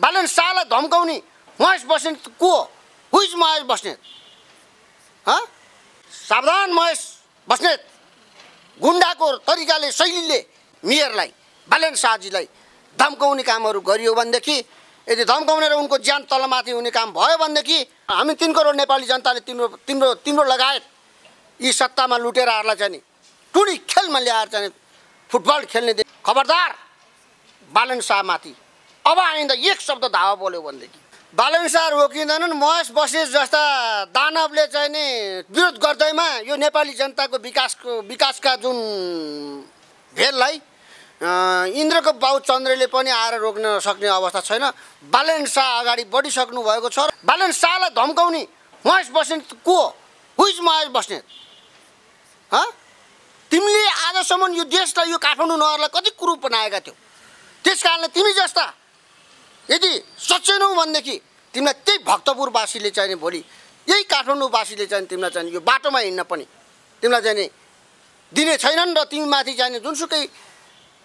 बालन शाहलाई धम्काउने महेश बस्नेत को हु महेश बस्नेत हँ सावधान महेश बस्नेत गुन्डाको तरिकाले शैलीले मेयरलाई बालन शाहजीलाई धम्काउने कामहरू गरियो भनेदेखि यदि धम्काउने र उनको ज्यान तलमाथि हुने काम भयो भनेदेखि हामी तिन करोड नेपाली जनताले तिम्रो तिम्रो तिम्रो लगायत यी सत्तामा लुटेराहरूलाई चाहिँ टुडी खेलमा ल्याएर चाहिँ फुटबल खेल्ने खबरदार बालन शाहमाथि अब आइन्दा एक शब्द धावा बोल्यो भनेदेखि बालविसार रोकिँदैनन् महेश बसेस जस्ता दानवले चाहिँ नि विरोध गर्दैमा यो नेपाली जनताको विकासको विकासका जुन भेललाई इन्द्रको बाउ चन्द्रले पनि आएर रोक्न सक्ने अवस्था छैन बालन शाह अगाडि बढिसक्नु भएको छ बालन शाहलाई धम्काउने महेश बस्नेत को हुइज महेश बस्नेत तिमीले आजसम्म यो देशलाई यो काठमाडौँ नगरलाई कति कुरो बनाएका थियौ त्यस कारणले तिमी जस्ता यदि सचेनौ भनेदेखि तिमीलाई त्यही भक्तपुरवासीले चाहिँ भोलि यही काठमाडौँवासीले चाहिँ तिमीलाई चाहिँ यो बाटोमा हिँड्न पनि तिमीलाई चाहिँ दिने छैनन् र तिमीमाथि चाहिने जुनसुकै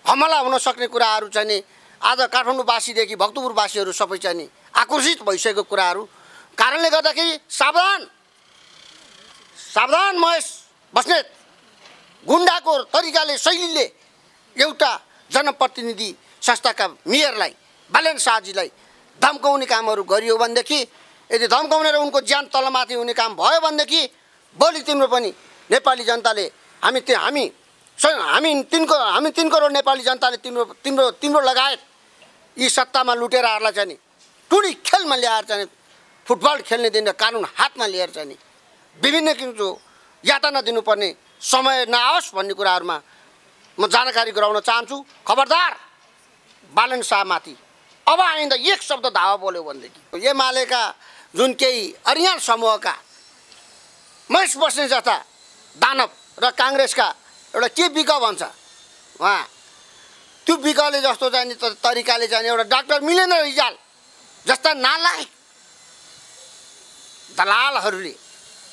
हमला हुन सक्ने कुराहरू चाहिने आज काठमाडौँवासीदेखि भक्तपुरवासीहरू सबै चाहिने आकर्षित भइसकेको कुराहरू कारणले गर्दाखेरि सावधान सावधान महेश बस्नेत गुन्डाको तरिकाले शैलीले एउटा जनप्रतिनिधि संस्थाका मेयरलाई बालेन शाहजीलाई धम्काउने कामहरू गरियो भनेदेखि यदि धम्काउने र उनको ज्यान तलमाथि हुने काम भयो भनेदेखि भोलि तिम्रो पनि नेपाली जनताले हामी त्यो हामी हामी तिनको हामी तिन करोड नेपाली जनताले तिम्रो तिम्रो तिम्रो लगायत यी सत्तामा लुटेराहरूलाई चाहिँ नि टुडी खेलमा ल्याएर चाहिँ फुटबल खेल्ने दिन र कानुन हातमा लिएर चाहिँ नि विभिन्न किसिमको यातना दिनुपर्ने समय नआओस् भन्ने कुराहरूमा म जानकारी गराउन चाहन्छु खबरदार बालन शाहमाथि अब आइन्दा एक शब्द धावा बोल्यो भनेदेखि एमालेका जुन केही अरियाल समूहका महेश बस्ने जस्ता दानव र काङ्ग्रेसका एउटा के विक भन्छ उहाँ त्यो विकले जस्तो जाने तरिकाले जाने एउटा डाक्टर मिलेन्द्र रिजाल जस्ता नालायक दलालहरूले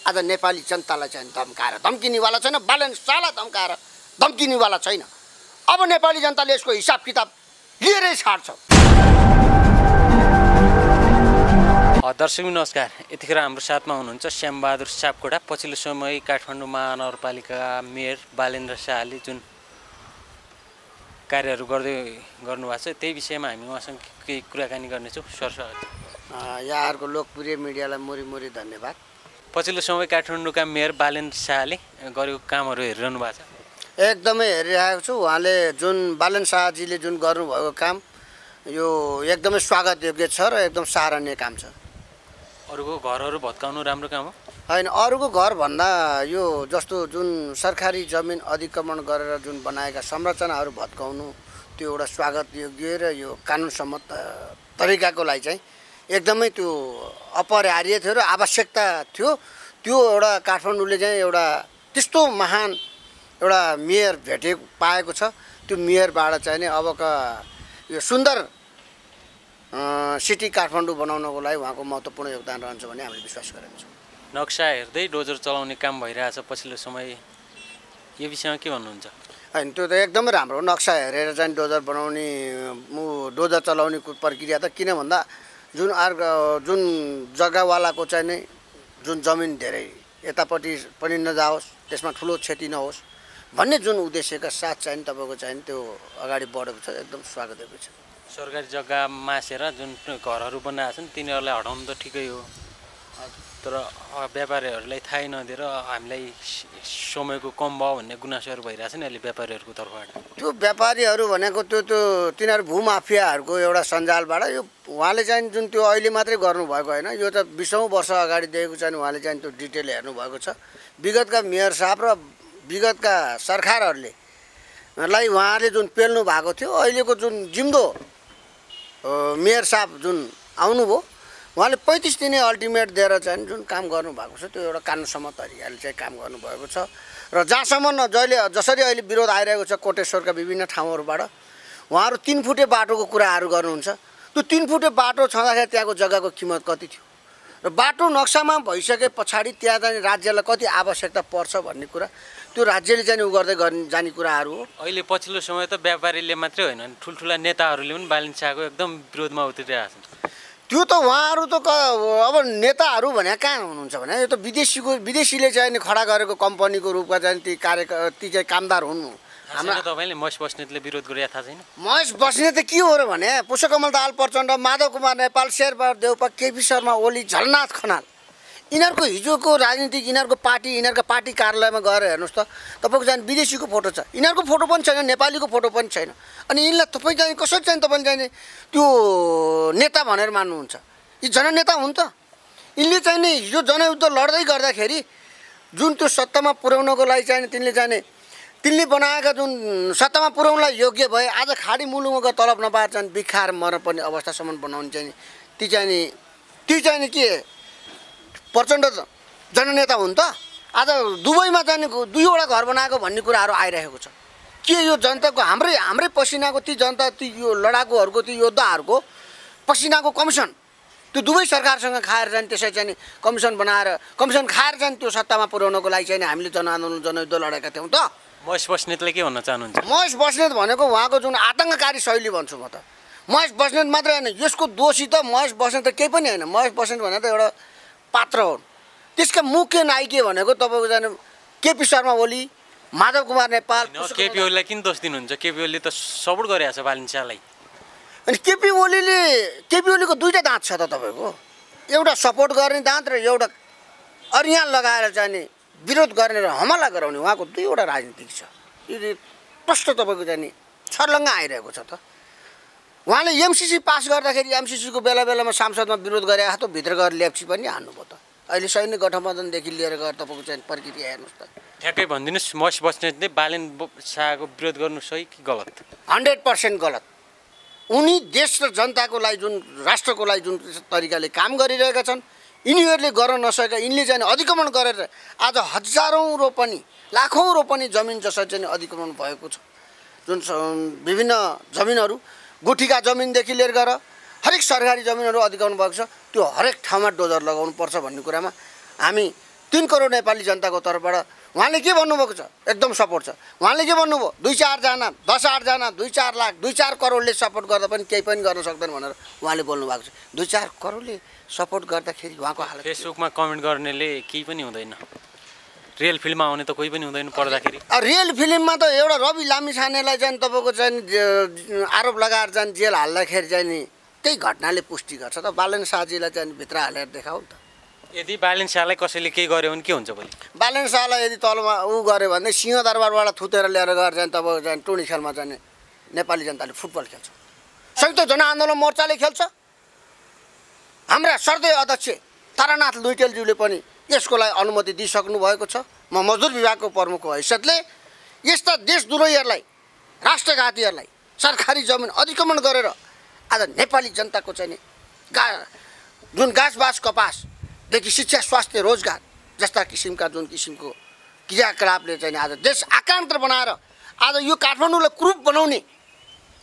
आज नेपाली जनतालाई चाहिँ धम्काएर धम्किनेवाला छैन बालन साला धम्काएर धम्किनेवाला छैन अब नेपाली जनताले यसको हिसाब किताब लिएरै छाड्छौँ दर्शक नमस्कार यतिखेर हाम्रो साथमा हुनुहुन्छ श्यामबहादुर सापकोटा पछिल्लो समय काठमाडौँ महानगरपालिका मेयर बालेन्द्र शाहले जुन कार्यहरू गर्दै गर्नुभएको छ त्यही विषयमा हामी उहाँसँग केही कुराकानी गर्नेछौँ स्वागत यहाँहरूको लोकप्रिय मिडियालाई मोरी धन्यवाद पछिल्लो समय काठमाडौँका मेयर बालेन्द्र शाहले गरेको कामहरू हेरिरहनु भएको छ एकदमै हेरिरहेको छु उहाँले जुन बालन शाहजीले जुन गर्नुभएको काम यो एकदमै स्वागत योग्य छ र एकदम सराहनीय काम छ अरूको घरहरू भत्काउनु राम्रो काम हो होइन अरूको घरभन्दा यो जस्तो जुन सरकारी जमिन अधिक्रमण गरेर जुन बनाएका संरचनाहरू भत्काउनु त्यो एउटा स्वागत योग्य र यो कानुनसम्मत तरिकाको लागि चाहिँ एकदमै त्यो अपरिहार्य थियो र आवश्यकता थियो त्यो एउटा काठमाडौँले चाहिँ एउटा त्यस्तो महान एउटा मेयर भेटे पाएको छ त्यो मेयरबाट चाहिँ नि अबका यो सुन्दर सिटी काठमाडौँ बनाउनको लागि उहाँको महत्त्वपूर्ण योगदान रहन्छ भन्ने हामीले विश्वास गरेका छौँ नक्सा हेर्दै डोजर चलाउने काम भइरहेछ पछिल्लो समय यो विषयमा के भन्नुहुन्छ होइन त्यो त एकदमै राम्रो नक्सा हेरेर चाहिँ डोजर बनाउने डोजर चलाउने प्रक्रिया त किन भन्दा जुन अर्ग जुन जग्गावालाको चाहिँ नै जुन जमिन धेरै यतापट्टि पनि नजाओस् त्यसमा ठुलो क्षति नहोस् भन्ने जुन उद्देश्यका साथ चाहिँ तपाईँको चाहिँ त्यो अगाडि बढेको छ एकदम स्वागत भएको छ सरकारी जग्गा मासेर जुन घरहरू बनाएको छन् तिनीहरूलाई हटाउनु त ठिकै हो तर व्यापारीहरूलाई थाहै नदिएर हामीलाई समयको कम भयो भन्ने गुनासोहरू भइरहेको छ नि अहिले व्यापारीहरूको तर्फबाट त्यो व्यापारीहरू भनेको त्यो त्यो तिनीहरू भूमाफियाहरूको एउटा सञ्जालबाट यो उहाँले चाहिँ जुन त्यो अहिले मात्रै गर्नुभएको होइन यो त बिसौँ वर्ष अगाडिदेखिको चाहिँ उहाँले चाहिँ त्यो डिटेल हेर्नुभएको छ विगतका मेयर साहब र विगतका सरकारहरूले लाई उहाँले जुन पेल्नु भएको थियो अहिलेको जुन जिम्दो मेयर साहब जुन आउनुभयो उहाँले पैँतिस दिने अल्टिमेट दिएर चाहिँ जुन काम गर्नुभएको छ त्यो एउटा कानुनसम्म तरिकाले चाहिँ काम गर्नुभएको छ र जहाँसम्म जहिले जसरी अहिले विरोध आइरहेको छ कोटेश्वरका विभिन्न ठाउँहरूबाट उहाँहरू तिन फुटे बाटोको कुराहरू गर्नुहुन्छ त्यो तिन फुटे बाटो छँदाखेरि त्यहाँको जग्गाको किमत कति थियो र बाटो नक्सामा भइसके पछाडि त्यहाँ चाहिँ राज्यलाई कति आवश्यकता पर्छ भन्ने कुरा त्यो राज्यले चाहिँ उ गर्दै गर्ने जाने कुराहरू हो अहिले पछिल्लो समय त व्यापारीले मात्रै होइन ठुल्ठुला नेताहरूले पनि बालिन शाहको एकदम विरोधमा उत्रिरहेका छन् त्यो त उहाँहरू त अब नेताहरू भने कहाँ हुनुहुन्छ भने यो त विदेशीको विदेशीले चाहिँ खडा गरेको कम्पनीको रूपमा चाहिँ ती कार्य ती चाहिँ कामदार हुन् हाम्रो तपाईँले महेश बस्नेतले विरोध गरेका थाहा छैन महेश बस्नेत त के हो र भने पुष्पकमल दाल प्रचण्ड माधव कुमार नेपाल शेरबहादुर देउपा केपी शर्मा ओली झलनाथ खनाल यिनीहरूको हिजोको राजनीतिक यिनीहरूको पार्टी यिनीहरूको पार्टी कार्यालयमा गएर हेर्नुहोस् त तपाईँको चाहिँ विदेशीको फोटो छ यिनीहरूको फोटो पनि छैन नेपालीको फोटो पनि छैन अनि यिनलाई तपाईँ चाहिँ कसरी चाहिँ तपाईँले चाहिँ त्यो नेता भनेर मान्नुहुन्छ यी जननेता हुन् त यिनले चाहिँ नि हिजो जनयुद्ध लड्दै गर्दाखेरि जुन त्यो सत्तामा पुर्याउनको लागि चाहिँ तिनले चाहिँ तिनले बनाएका जुन सत्तामा पुर्याउनलाई योग्य भए आज खाडी मुलुकको तलब नपाएर चाहिँ बिखार पर्ने अवस्थासम्म बनाउने चाहिँ ती चाहिँ नि ती चाहिँ नि के प्रचण्ड जननेता हुन् त आज दुबईमा जाने दुईवटा घर बनाएको भन्ने कुराहरू आइरहेको छ के यो जनताको हाम्रै हाम्रै पसिनाको ती जनता ती यो लडाकुहरूको ती योद्धाहरूको पसिनाको कमिसन त्यो दुवै सरकारसँग खाएर जाने त्यसै चाहिँ कमिसन बनाएर कमिसन खाएर जाने त्यो सत्तामा पुर्याउनको लागि चाहिँ हामीले जनआन्दोलन जनयुद्ध लडेका थियौँ त महेश बस्नेतले के भन्न चाहनुहुन्छ महेश बस्नेत भनेको उहाँको जुन आतङ्ककारी शैली भन्छु म त महेश बस्नेत मात्रै होइन यसको दोषी त महेश बस्नेत त केही पनि होइन महेश बस्नेत भनेर त एउटा पात्र हुन् त्यसका मुख्य नायिके भनेको तपाईँको जाने केपी शर्मा ओली माधव कुमार नेपाल केपी ओलीलाई किन दोष दिनुहुन्छ केपी ओलीले त सपोर्ट गरिरहेको छ बालिन्सालाई अनि केपी ओलीले केपी ओलीको दुइटा दाँत छ त तपाईँको एउटा सपोर्ट गर्ने दाँत र एउटा अरियान लगाएर जाने विरोध गर्ने र हमला गराउने उहाँको दुईवटा राजनीतिक छ यो प्रश्न तपाईँको जाने छर्लङ्ग आइरहेको छ त उहाँले एमसिसी पास गर्दाखेरि एमसिसीको बेला बेलामा सांसदमा विरोध गरे त भित्र गएर लेप्ची पनि हान्नुभयो त अहिले सैनिक गठबन्धनदेखि लिएर गएर तपाईँको चाहिँ प्रक्रिया हेर्नुहोस् त ठ्याक्कै भनिदिनुहोस् मस बस्नेतले बालेन शाहको विरोध गर्नु सही कि गलत हन्ड्रेड पर्सेन्ट गलत उनी देश र जनताको लागि जुन राष्ट्रको लागि जुन तरिकाले काम गरिरहेका छन् यिनीहरूले गर्न नसकेका यिनले चाहिँ अतिक्रमण गरेर आज हजारौँ रोपनी लाखौँ रोपनी जमिन जसरी चाहिँ अतिक्रमण भएको छ जुन विभिन्न जमिनहरू गुठीका जमिनदेखि लिएर गएर हरेक सरकारी जमिनहरू अधिकाउनु भएको छ त्यो हरेक ठाउँमा डोजर लगाउनुपर्छ भन्ने कुरामा हामी तिन करोड नेपाली जनताको तर्फबाट उहाँले के भन्नुभएको छ एकदम सपोर्ट छ उहाँले के भन्नुभयो दुई चारजना दस आठजना दुई चार लाख दुई चार करोडले सपोर्ट गर्दा पनि केही पनि गर्न सक्दैन भनेर उहाँले बोल्नु भएको छ दुई चार करोडले सपोर्ट गर्दाखेरि उहाँको हालत फेसबुकमा कमेन्ट गर्नेले केही पनि हुँदैन रियल फिल्ममा आउने त कोही पनि हुँदैन पर्दाखेरि रियल फिल्ममा त एउटा रवि लामिछानेलाई चाहिँ तपाईँको चाहिँ आरोप लगाएर चाहिँ जेल हाल्दाखेरि चाहिँ नि त्यही घटनाले पुष्टि गर्छ त बालन शाहजीलाई चाहिँ भित्र हालेर देखाऊ त यदि बालन शाहलाई कसैले केही गर्यो भने के हुन्छ भोलि बालन शाहलाई यदि तलमा ऊ गर्यो भने सिंहदरबारबाट थुतेर ल्याएर गएर चाहिँ तपाईँको चाहिँ टुणी खेलमा जाने नेपाली जनताले फुटबल खेल्छ संयुक्त जनआन्दोलन मोर्चाले खेल्छ हाम्रा सर्दै अध्यक्ष तारानाथ लुइटेलज्यूले पनि यसको लागि अनुमति दिइसक्नु भएको छ म मजदुर विभागको प्रमुखको हैसियतले यस्ता देशद्रोहीहरूलाई राष्ट्रघातीहरूलाई सरकारी जमिन अतिक्रमण गरेर आज नेपाली जनताको चाहिँ नि गा जुन घाँसबास कपासदेखि शिक्षा स्वास्थ्य रोजगार जस्ता किसिमका जुन किसिमको क्रियाकलापले चाहिँ आज देश आक्रान्त बनाएर आज यो काठमाडौँलाई क्रुप बनाउने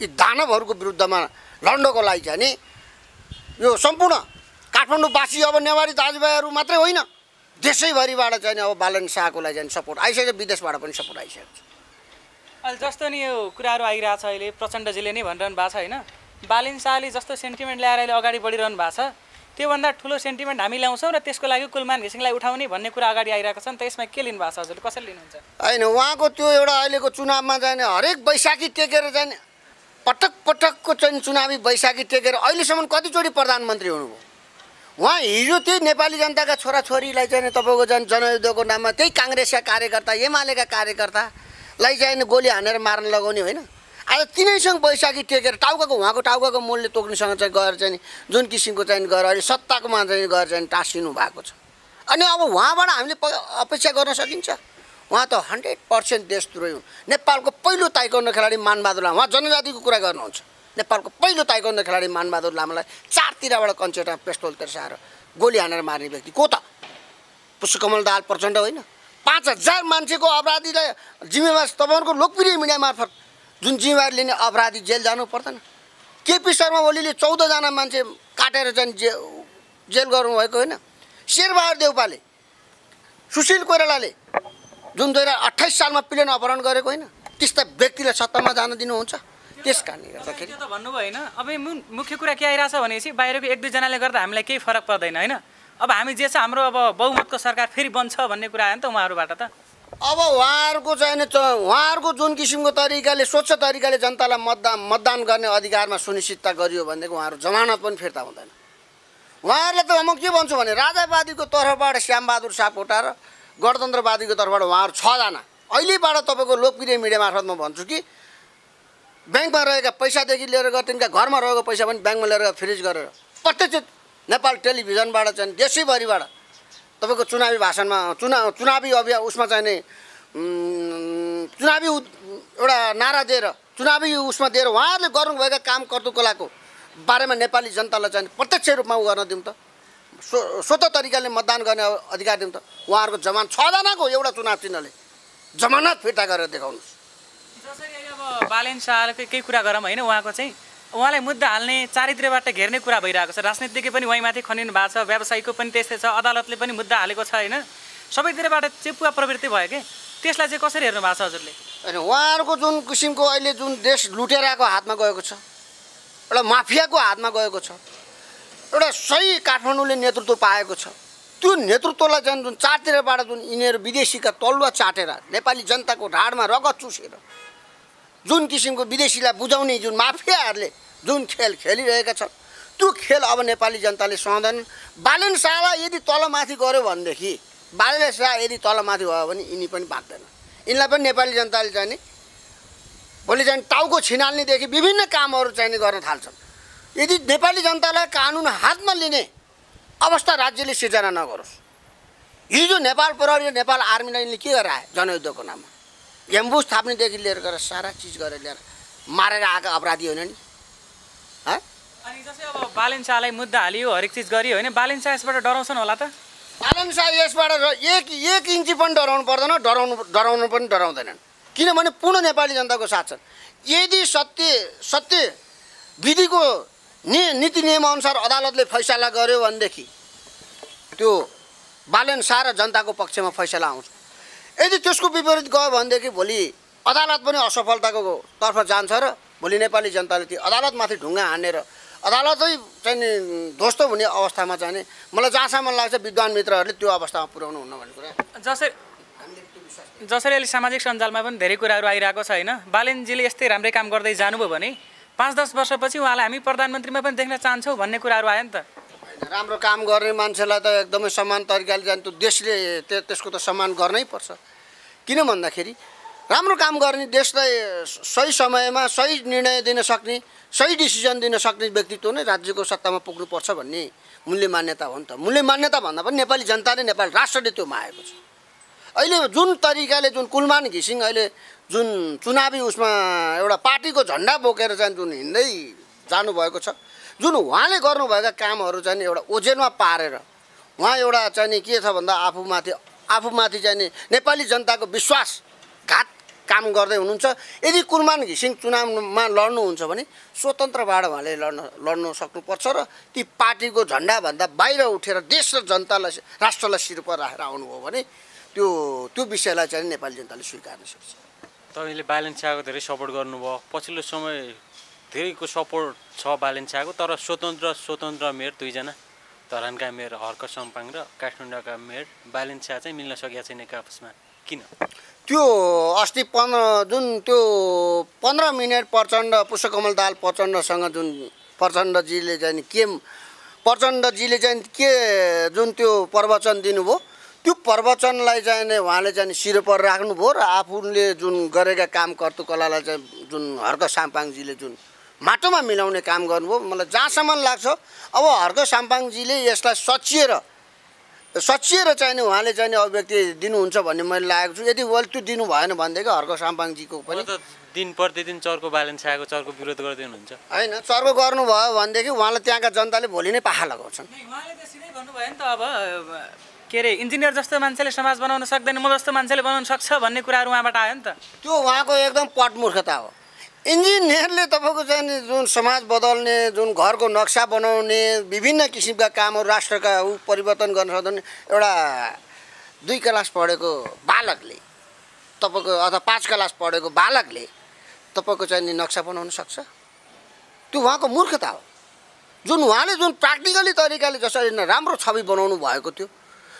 यी दानवहरूको विरुद्धमा लड्नको लागि चाहिँ नि यो सम्पूर्ण काठमाडौँवासी अब नेवारी दाजुभाइहरू मात्रै होइन देशैभरिबाट चाहिँ अब बालन शाहकोलाई चाहिँ सपोर्ट आइसकेको विदेशबाट पनि सपोर्ट आइसकेको छ अहिले जस्तो नि यो कुराहरू आइरहेको छ अहिले प्रचण्डजीले नै भनिरहनु भएको छ होइन बालन शाहले जस्तो सेन्टिमेन्ट ल्याएर अहिले अगाडि बढिरहनु भएको छ त्योभन्दा ठुलो सेन्टिमेन्ट हामी ल्याउँछौँ र त्यसको लागि कुलमान घिसिङलाई उठाउने भन्ने कुरा अगाडि आइरहेको छ नि त यसमा के लिनुभएको छ हजुर कसरी लिनुहुन्छ होइन उहाँको त्यो एउटा अहिलेको चुनावमा जाने हरेक वैशाखी टेकेर जाने पटक पटकको चाहिँ चुनावी वैशाखी टेकेर अहिलेसम्म कतिचोटि प्रधानमन्त्री हुनुभयो उहाँ हिजो त्यही नेपाली जनताका छोराछोरीलाई चाहिँ तपाईँको जन जनयुद्धको नाममा त्यही काङ्ग्रेसका कार्यकर्ता एमालेका कार्यकर्तालाई चाहिँ गोली हानेर मार्न लगाउने होइन आज तिनैसँग बैशाखी टेकेर टाउकाको उहाँको टाउकाको मूल्य तोक्नुसँग चाहिँ गएर चाहिँ जुन किसिमको चाहिँ गएर अहिले सत्ताकोमा चाहिँ गएर चाहिँ टाँसिनु भएको छ अनि अब उहाँबाट हामीले अपेक्षा गर्न सकिन्छ उहाँ त हन्ड्रेड पर्सेन्ट देशद्रोही हुन् नेपालको पहिलो ताइकोन्डो खेलाडी मानबहादुर उहाँ जनजातिको कुरा गर्नुहुन्छ नेपालको पहिलो ताइकोन्डो खेलाडी मानबहादुर लामालाई चारतिरबाट कन्चेटा पेस्टोल तेर्साएर गोली हानेर मार्ने व्यक्ति को त पुष्पकमल दाल प्रचण्ड होइन पाँच हजार मान्छेको अपराधीलाई जिम्मेवार तपाईँहरूको लोकप्रिय मिडिया मार्फत जुन जिम्मेवार लिने अपराधी जेल जानु पर्दैन केपी शर्मा ओलीले चौधजना मान्छे काटेर चाहिँ जे जेल गर्नुभएको होइन शेरबहादुर देउपाले सुशील कोइरालाले जुन दुई हजार अठाइस सालमा प्लेन अपहरण गरेको होइन त्यस्ता व्यक्तिलाई सत्तामा जान दिनुहुन्छ त्यस कारणले गर्दाखेरि त भन्नुभयो होइन अब मुख्य कुरा के आइरहेछ भनेपछि बाहिरको एक दुईजनाले गर्दा हामीलाई केही फरक पर्दैन होइन अब हामी जे छ हाम्रो अब बहुमतको सरकार फेरि बन्छ भन्ने कुरा आयो नि त उहाँहरूबाट त अब उहाँहरूको चाहिँ उहाँहरूको जुन किसिमको तरिकाले स्वच्छ तरिकाले जनतालाई मतदान मतदान गर्ने अधिकारमा सुनिश्चितता गरियो भनेदेखि उहाँहरू जमानत पनि फिर्ता हुँदैन उहाँहरूले त म के भन्छु भने राजावादीको तर्फबाट श्यामबहादुर सापकोटा र गणतन्त्रवादीको तर्फबाट उहाँहरू छजना अहिलेबाट तपाईँको लोकप्रिय मिडिया मार्फत म भन्छु कि ब्याङ्कमा रहेका पैसादेखि लिएर गएर तिनका घरमा रहेको पैसा पनि ब्याङ्कमा लिएर फ्रिज गरेर प्रत्यक्ष नेपाल टेलिभिजनबाट चाहिँ देशैभरिबाट तपाईँको चुनावी भाषणमा चुनाव चुनावी अभियान उसमा चाहिँ नि चुनावी एउटा नारा दिएर चुनावी उसमा दिएर उहाँहरूले गर्नुभएका काम कर्तुकलाको बारेमा नेपाली जनतालाई चाहिँ प्रत्यक्ष रूपमा उ गर्न दिउँ त स्व स्वत तरिकाले मतदान गर्ने अधिकार दिउँ त उहाँहरूको जमान छजनाको एउटा चुनाव चिन्हले जमानत फिर्ता गरेर देखाउनुहोस् बालेन शाहको केही कुरा गरौँ होइन उहाँको चाहिँ उहाँलाई मुद्दा हाल्ने चारैतिरबाट घेर्ने कुरा भइरहेको छ राजनीतिज्ञ पनि उहीँमाथि खनिनु भएको छ व्यवसायीको पनि त्यस्तै छ अदालतले पनि मुद्दा हालेको छ होइन सबैतिरबाट चेपुवा प्रवृत्ति भयो कि त्यसलाई चाहिँ कसरी हेर्नु भएको छ हजुरले होइन उहाँहरूको जुन किसिमको अहिले जुन देश लुटेराको हातमा गएको छ एउटा माफियाको हातमा गएको छ एउटा सही काठमाडौँले नेतृत्व पाएको छ त्यो नेतृत्वलाई झन् जुन चाटेरबाट जुन यिनीहरू विदेशीका तलुवा चाटेर नेपाली जनताको ढाडमा रगत चुसेर जुन किसिमको विदेशीलाई बुझाउने जुन माफियाहरूले जुन खेल खेलिरहेका छन् त्यो खेल अब नेपाली जनताले सहँदैनन् शाहलाई यदि तलमाथि गऱ्यो भनेदेखि शाह यदि तलमाथि भयो भने यिनी पनि बाँच्दैन यिनलाई पनि नेपाली जनताले चाहिँ भोलि चाहिँ टाउको छिनाल्नेदेखि विभिन्न कामहरू चाहिँ गर्न थाल्छन् यदि नेपाली जनतालाई कानुन हातमा लिने अवस्था राज्यले सिर्जना नगरोस् हिजो नेपाल प्रहरी नेपाल आर्मीलाई यिनले के गरेर आए जनयुद्धको नाममा एम्बु थाप्नेदेखि लिएर गएर सारा चिज गरेर लिएर मारेर आएको अपराधी होइन नि अनि जस्तै अब बालेन्सालाई मुद्दा हालियो हरेक चिज गरियो होइन बालेन्सा यसबाट डराउँछन् होला त बालेन्सा यसबाट एक एक इन्ची पनि डराउनु पर्दैन डराउनु डराउनु पनि डराउँदैनन् किनभने पूर्ण नेपाली जनताको साथ छन् यदि सत्य सत्य विधिको नि नीति नियमअनुसार अदालतले फैसला गर्यो भनेदेखि त्यो बालेन्सा र जनताको पक्षमा फैसला आउँछ यदि त्यसको विपरीत गयो भनेदेखि भोलि अदालत पनि असफलताको तर्फ जान्छ र भोलि नेपाली जनताले त्यो अदालतमाथि ढुङ्गा हानेर अदालतै चाहिँ ध्वस्त हुने अवस्थामा चाहिँ मलाई जहाँसम्म लाग्छ विद्वान मित्रहरूले त्यो अवस्थामा पुर्याउनु हुन्न भन्ने कुरा जसरी जसरी अहिले सामाजिक सञ्जालमा पनि धेरै कुराहरू आइरहेको छ होइन बालेनजीले यस्तै राम्रै काम गर्दै जानुभयो भने पाँच दस वर्षपछि उहाँलाई हामी प्रधानमन्त्रीमा पनि देख्न चाहन्छौँ भन्ने कुराहरू आयो नि त राम्रो काम गर्ने मान्छेलाई त एकदमै समान तरिकाले जान्छ त्यो देशले त्यसको त सम्मान गर्नै पर्छ किन भन्दाखेरि राम्रो काम गर्ने देशलाई सही समयमा सही निर्णय दिन सक्ने सही डिसिजन दिन सक्ने व्यक्तित्व नै राज्यको सत्तामा पुग्नुपर्छ भन्ने मूल्य मान्यता हो नि त मूल्य मान्यता भन्दा पनि नेपाली जनताले नेपाली राष्ट्रले त्यो मागेको छ अहिले जुन तरिकाले जुन कुलमान घिसिङ अहिले जुन चुनावी उसमा एउटा पार्टीको झन्डा बोकेर चाहिँ जुन हिँड्दै जानुभएको छ जुन उहाँले गर्नुभएका कामहरू चाहिँ एउटा ओजेनमा पारेर उहाँ एउटा चाहिँ के छ भन्दा आफूमाथि आफूमाथि चाहिँ नेपाली जनताको विश्वास घात काम गर्दै हुनुहुन्छ यदि कुर्मान घिसिङ चुनावमा लड्नुहुन्छ भने स्वतन्त्रबाट उहाँले लड्न लड्नु सक्नुपर्छ र ती पार्टीको झन्डाभन्दा बाहिर उठेर देश र जनतालाई राष्ट्रलाई शिर राखेर आउनुभयो भने त्यो त्यो विषयलाई चाहिँ नेपाली जनताले स्वीकार्न सक्छ तपाईँले बालन शाहको धेरै सपोर्ट गर्नुभयो पछिल्लो समय धेरैको सपोर्ट छ बालेन शाहको तर स्वतन्त्र स्वतन्त्र मेयर दुईजना धरानका मेयर हर्क सम्पाङ र काठमाडौँका मेयर ब्यालेन्स चाहिँ मिल्न सकिया छैन आपसमा किन त्यो अस्ति पन्ध्र जुन त्यो पन्ध्र मिनट प्रचण्ड पुष्पकमल दाल प्रचण्डसँग जुन प्रचण्डजीले चाहिँ के प्रचण्डजीले चाहिँ के जुन त्यो प्रवचन दिनुभयो त्यो प्रवचनलाई चाहिँ उहाँले चाहिँ सिरोपर राख्नुभयो र आफूले जुन गरेका काम कर्तुकलालाई चाहिँ जुन हर्क साम्पाङजीले जुन माटोमा मिलाउने काम गर्नुभयो मलाई जहाँसम्म लाग्छ अब हर्क साम्पाङजीले यसलाई सचिएर सचिएर नि उहाँले नि अभिव्यक्ति दिनुहुन्छ भन्ने मैले लागेको छु यदि उहाँले त्यो दिनु भएन भनेदेखि हर्क साम्पाङजीको पनि दिन प्रतिदिन चर्को ब्यालेन्स आएको चर्को विरोध गर्दै हुनुहुन्छ होइन चर्को गर्नुभयो भनेदेखि उहाँलाई त्यहाँका जनताले भोलि नै पाखा लगाउँछन् भन्नुभयो नि त अब के अरे इन्जिनियर जस्तो मान्छेले समाज बनाउन सक्दैन म जस्तो मान्छेले बनाउन सक्छ भन्ने कुराहरू उहाँबाट आयो नि त त्यो उहाँको एकदम पटमूर्खता हो इन्जिनियरले तपाईँको चाहिँ जुन समाज बदल्ने जुन घरको नक्सा बनाउने विभिन्न किसिमका कामहरू राष्ट्रका ऊ परिवर्तन गर्न सक्दैन एउटा दुई क्लास पढेको बालकले तपाईँको अथवा पाँच क्लास पढेको बालकले तपाईँको चाहिँ नि नक्सा बनाउन सक्छ त्यो उहाँको मूर्खता हो जुन उहाँले जुन प्र्याक्टिकली तरिकाले जसरी राम्रो छवि बनाउनु भएको थियो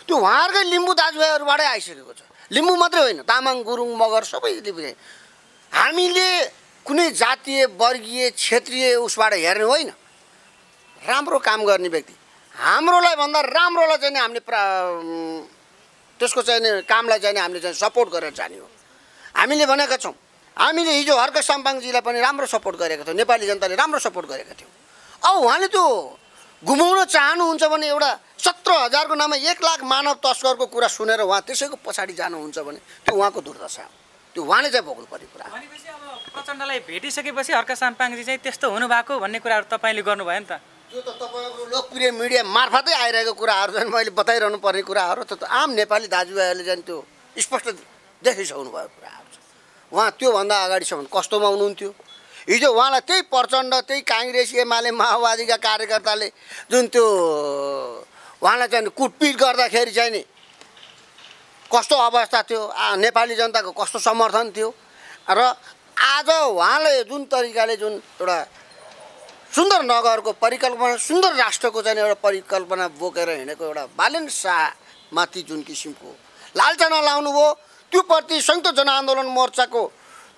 त्यो उहाँहरूकै लिम्बू दाजुभाइहरूबाटै आइसकेको छ लिम्बू मात्रै होइन तामाङ गुरुङ मगर सबै हामीले कुनै जातीय वर्गीय क्षेत्रीय उसबाट हेर्ने होइन राम्रो काम गर्ने व्यक्ति हाम्रोलाई भन्दा राम्रोलाई चाहिँ हामीले प्रा त्यसको चाहिँ कामलाई चाहिँ हामीले चाहिँ सपोर्ट गरेर जाने हो हामीले भनेका छौँ हामीले हिजो हर्क साम्पाङजीलाई पनि राम्रो सपोर्ट गरेका थियौँ नेपाली जनताले राम्रो सपोर्ट गरेका थियौँ अब उहाँले त्यो घुमाउन चाहनुहुन्छ भने एउटा सत्र हजारको नाममा एक लाख मानव तस्करको कुरा सुनेर उहाँ त्यसैको पछाडि जानुहुन्छ भने त्यो उहाँको दुर्दशा हो त्यो उहाँले चाहिँ भोग्नु पर्ने कुरा भनेपछि अब प्रचण्डलाई भेटिसकेपछि हर्का साम्पाङजी चाहिँ त्यस्तो हुनुभएको भन्ने कुराहरू तपाईँले गर्नुभयो नि त त्यो त तपाईँको लोकप्रिय मिडिया मार्फतै आइरहेको कुराहरू झन् मैले बताइरहनु पर्ने कुराहरू त आम नेपाली दाजुभाइहरूले चाहिँ त्यो स्पष्ट देखिसक्नु भएको कुराहरू छ उहाँ त्योभन्दा अगाडिसम्म कस्तोमा हुनुहुन्थ्यो हिजो उहाँलाई त्यही प्रचण्ड त्यही काङ्ग्रेस एमाले माओवादीका कार्यकर्ताले जुन त्यो उहाँलाई चाहिँ कुटपिट गर्दाखेरि चाहिँ नि कस्तो अवस्था थियो नेपाली जनताको कस्तो समर्थन थियो र आज उहाँले जुन तरिकाले जुन एउटा सुन्दर नगरको परिकल्पना सुन्दर राष्ट्रको चाहिँ एउटा परिकल्पना बोकेर हिँडेको एउटा बालन शाहमाथि जुन किसिमको लालचना लाउनु भयो त्योप्रति संयुक्त जनआन्दोलन मोर्चाको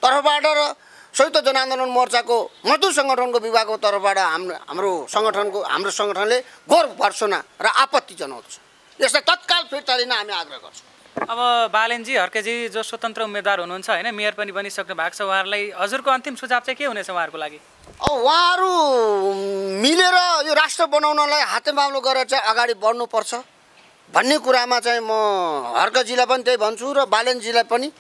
तर्फबाट र संयुक्त जनआन्दोलन मोर्चाको मजदुर सङ्गठनको विभागको तर्फबाट हाम्रो हाम्रो सङ्गठनको हाम्रो सङ्गठनले घोर भर्सना र आपत्ति जनाउँछ यसलाई तत्काल फिर्ता लिन हामी आग्रह गर्छौँ अब बालेनजी हर्केजी जो स्वतन्त्र उम्मेद्वार हुनुहुन्छ होइन मेयर पनि बनिसक्नु भएको छ उहाँहरूलाई हजुरको अन्तिम सुझाव चाहिँ के हुनेछ उहाँहरूको लागि उहाँहरू मिलेर यो राष्ट्र बनाउनलाई हातेमालो गरेर चाहिँ अगाडि बढ्नुपर्छ भन्ने कुरामा चाहिँ म हर्कजीलाई पनि त्यही भन्छु र बालेनजीलाई पनि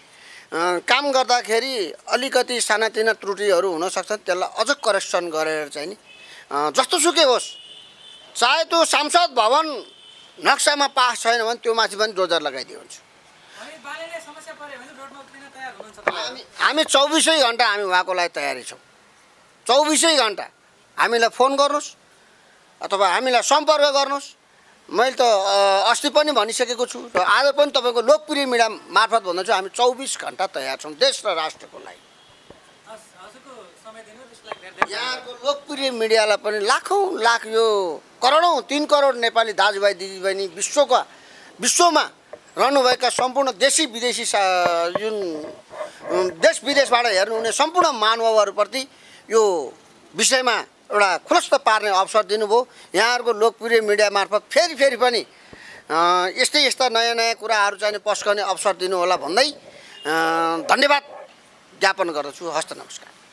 काम गर्दाखेरि अलिकति सानातिना त्रुटिहरू हुनसक्छन् त्यसलाई अझ करेक्सन गरेर चाहिँ नि जस्तो सुकै होस् चाहे त्यो सांसद भवन नक्सामा पास छैन भने त्यो माथि पनि डोजर लगाइदियो हुन्छ हामी चौबिसै घन्टा हामी उहाँको लागि तयारी छौँ चौबिसै घन्टा हामीलाई फोन गर्नुहोस् अथवा हामीलाई सम्पर्क गर्नुहोस् मैले त अस्ति पनि भनिसकेको छु र आज पनि तपाईँको लोकप्रिय मिडिया मार्फत भन्दैछु हामी चौबिस घन्टा तयार छौँ देश र राष्ट्रको लागि यहाँको लोकप्रिय मिडियालाई पनि लाखौँ लाख यो करोडौँ तिन करोड नेपाली दाजुभाइ दिदीबहिनी विश्वका विश्वमा रहनुभएका सम्पूर्ण देशी विदेशी जुन देश विदेशबाट हेर्नुहुने सम्पूर्ण महानुभावहरूप्रति यो विषयमा एउटा खुलस्त पार्ने अवसर दिनुभयो यहाँहरूको लोकप्रिय मिडिया मार्फत फेरि फेरि पनि यस्तै यस्ता नयाँ नयाँ कुराहरू चाहिँ पस्कने अवसर दिनुहोला भन्दै धन्यवाद ज्ञापन गर्दछु हस्त नमस्कार